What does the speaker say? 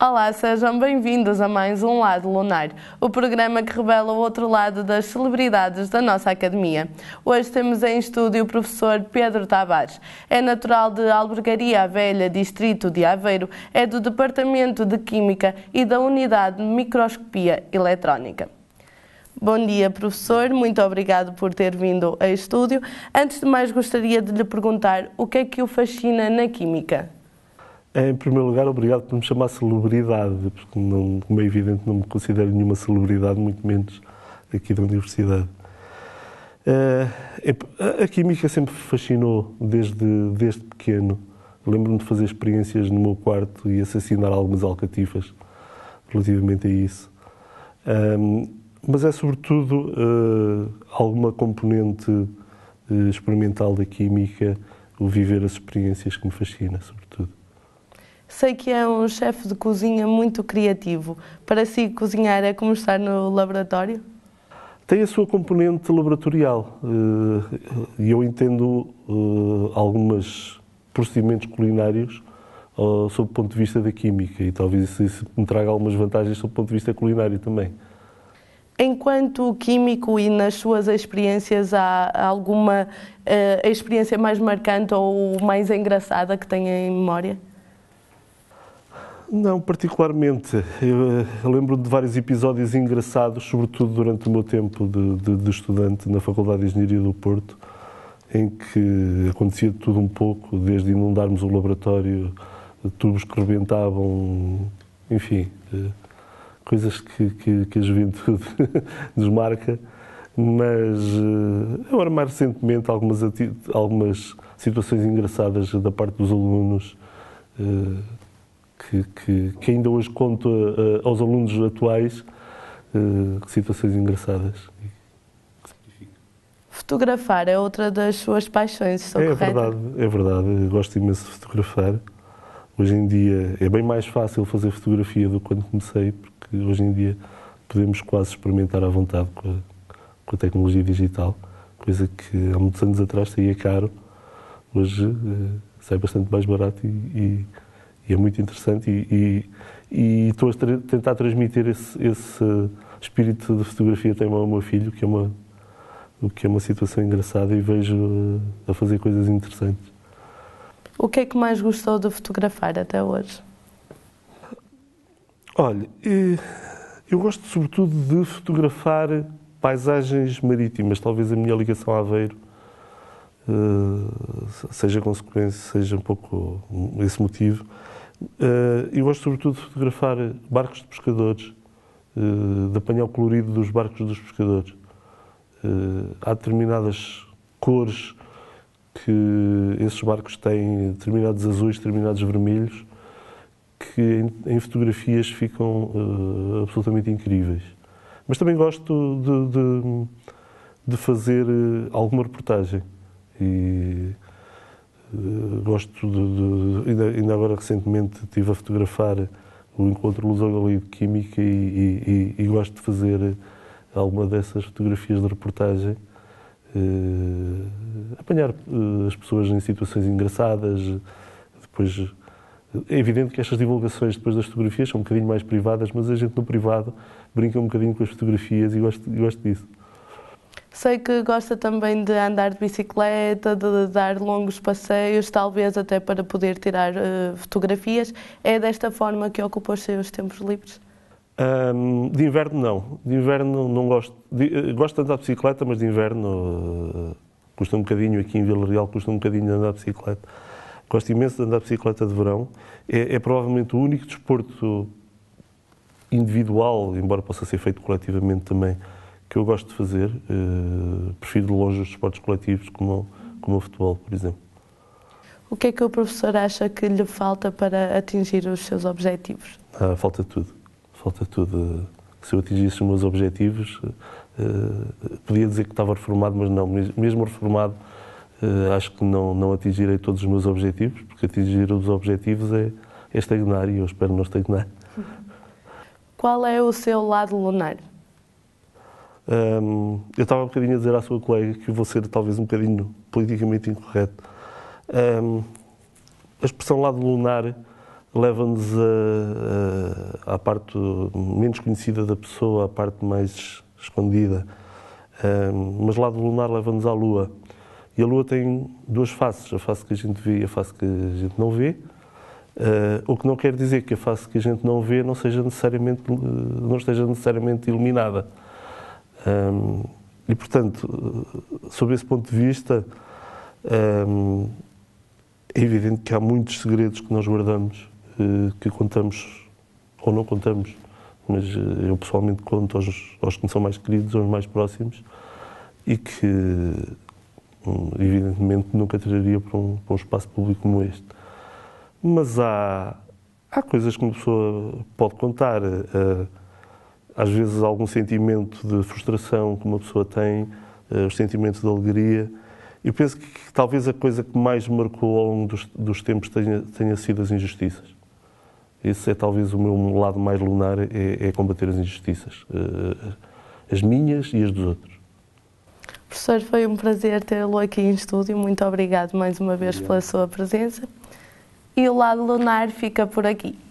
Olá, sejam bem-vindos a mais um Lado Lunar, o programa que revela o outro lado das celebridades da nossa academia. Hoje temos em estúdio o professor Pedro Tavares. É natural de Albergaria Velha, distrito de Aveiro, é do Departamento de Química e da Unidade de Microscopia Eletrónica. Bom dia, professor. Muito obrigado por ter vindo a estúdio. Antes de mais, gostaria de lhe perguntar o que é que o fascina na química. É, em primeiro lugar, obrigado por me chamar celebridade, porque, não, como é evidente, não me considero nenhuma celebridade, muito menos aqui da universidade. Uh, a química sempre me fascinou desde, desde pequeno. Lembro-me de fazer experiências no meu quarto e assassinar algumas alcatifas relativamente a isso. Um, é, mas é sobretudo uh, alguma componente uh, experimental da química, o viver as experiências que me fascina, sobretudo. Sei que é um chefe de cozinha muito criativo. Para si, cozinhar é como estar no laboratório? Tem a sua componente laboratorial. Eh, e eu entendo eh, alguns procedimentos culinários eh, sob o ponto de vista da química e talvez isso me traga algumas vantagens sob o ponto de vista culinário também. Enquanto químico e nas suas experiências, há alguma experiência mais marcante ou mais engraçada que tenha em memória? Não, particularmente. Eu eh, lembro-me de vários episódios engraçados, sobretudo durante o meu tempo de, de, de estudante na Faculdade de Engenharia do Porto, em que acontecia tudo um pouco, desde inundarmos o laboratório, tubos que rebentavam, enfim, eh, coisas que, que, que a juventude nos marca. Mas eh, agora, mais recentemente, algumas, algumas situações engraçadas da parte dos alunos que, que, que ainda hoje conto a, a, eh, aos alunos atuais uh, situações engraçadas. Fotografar é outra das suas paixões, estou é, É verdade, é verdade. Eu gosto imenso de fotografar. Hoje em dia é bem mais fácil fazer fotografia do que quando comecei, porque hoje em dia podemos quase experimentar à vontade com a, com a tecnologia digital, coisa que há muitos anos atrás saía caro, hoje uh, sai bastante mais barato e, e e é muito interessante e, e, e estou a tra tentar transmitir esse, esse espírito de fotografia até ao meu filho, que é uma o que é uma situação engraçada e vejo eh, a fazer coisas interessantes. O que é que mais gostou de fotografar até hoje? Olha, eh, eu gosto sobretudo de fotografar paisagens marítimas, talvez a minha ligação a Aveiro eh, seja consequência, seja um pouco esse motivo. Eu eh, gosto sobretudo de fotografar barcos de pescadores, eh, de apanhar o colorido dos barcos dos pescadores. Há determinadas cores que esses barcos têm, determinados azuis, determinados vermelhos, que em, fotografias ficam absolutamente incríveis. Mas também gosto de, de, de fazer alguma reportagem. E eh, gosto de, de ainda, ainda, agora recentemente estive a fotografar o encontro Lusogalí de Química e, e, e, e, gosto de fazer alguma dessas fotografias de reportagem. Eh, apanhar eh, as pessoas em situações engraçadas, depois é evidente que estas divulgações depois das fotografias são um bocadinho mais privadas, mas a gente no privado brinca um bocadinho com as fotografias e gosto, gosto disso. Sei que gosta também de andar de bicicleta, de dar longos passeios, talvez até para poder tirar uh, fotografias. É desta forma que ocupa os seus tempos livres? Um, de inverno, não. De inverno, não gosto. De, uh, gosto de andar de bicicleta, mas de inverno uh, custa um bocadinho. Aqui em Vila Real custa um bocadinho de andar de bicicleta. Gosto imenso de andar de bicicleta de verão. É, é provavelmente o único desporto individual, embora possa ser feito coletivamente também, que eu gosto de fazer. Uh, prefiro longe os esportes coletivos, como, como o futebol, por exemplo. O que é que o professor acha que lhe falta para atingir os seus objetivos? Ah, falta tudo. Falta tudo. Eh, se eu atingisse os meus objetivos, uh, podia dizer que estava reformado, mas não. Mesmo reformado, uh, acho que não, não atingirei todos os meus objetivos, porque atingir os objetivos é, é estagnar e eu espero não estagnar. Qual é o seu lado lunar? Um, eu estava um bocadinho a dizer à sua colega que vou ser talvez um bocadinho politicamente incorreto. Um, a expressão lado lunar leva-nos à parte menos conhecida da pessoa, à parte mais escondida. Um, mas lado lunar leva-nos à Lua. E a Lua tem duas faces, a face que a gente vê e a face que a gente não vê. Uh, o que não quer dizer que a face que a gente não vê não, seja necessariamente, não esteja necessariamente iluminada. Um, e, portanto, sobre esse ponto de vista, um, é evidente que há muitos segredos que nós guardamos, eh, que contamos ou não contamos, mas eh, eu pessoalmente conto aos, aos que me são mais queridos, aos mais próximos, e que hum, evidentemente nunca traria para um, para um espaço público como este. Mas há, há coisas que uma pessoa pode contar. Uh, às vezes algum sentimento de frustração que uma pessoa tem, eh, os sentimentos de alegria. Eu penso que, que, talvez a coisa que mais me marcou ao longo dos, dos tempos tenha, tenha, sido as injustiças. Esse é talvez o meu lado mais lunar, é, é combater as injustiças, eh, as minhas e as dos outros. Professor, foi um prazer tê-lo aqui em estúdio. Muito obrigado mais uma vez obrigado. pela sua presença. E o lado lunar fica por aqui.